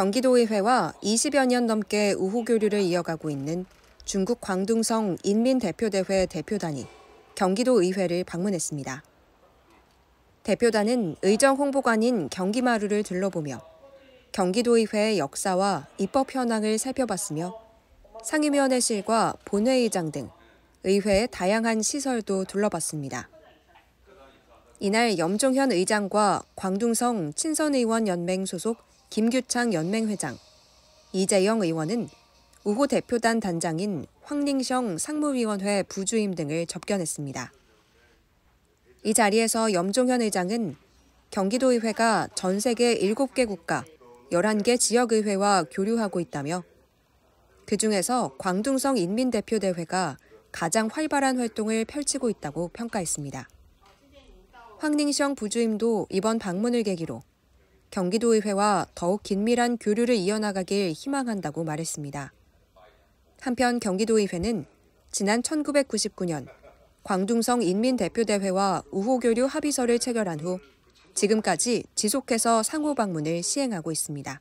경기도의회와 20여 년 넘게 우호교류를 이어가고 있는 중국 광둥성 인민대표대회 대표단이 경기도의회를 방문했습니다. 대표단은 의정 홍보관인 경기마루를 둘러보며 경기도의회의 역사와 입법 현황을 살펴봤으며 상임위원회실과 본회의장 등 의회의 다양한 시설도 둘러봤습니다. 이날 염종현 의장과 광둥성 친선의원연맹 소속 김규창 연맹회장, 이재영 의원은 우호 대표단 단장인 황링성 상무위원회 부주임 등을 접견했습니다. 이 자리에서 염종현 의장은 경기도의회가 전 세계 7개 국가 11개 지역의회와 교류하고 있다며 그중에서 광둥성 인민대표대회가 가장 활발한 활동을 펼치고 있다고 평가했습니다. 황링성 부주임도 이번 방문을 계기로 경기도의회와 더욱 긴밀한 교류를 이어나가길 희망한다고 말했습니다. 한편 경기도의회는 지난 1999년 광둥성 인민대표대회와 우호교류 합의서를 체결한 후 지금까지 지속해서 상호 방문을 시행하고 있습니다.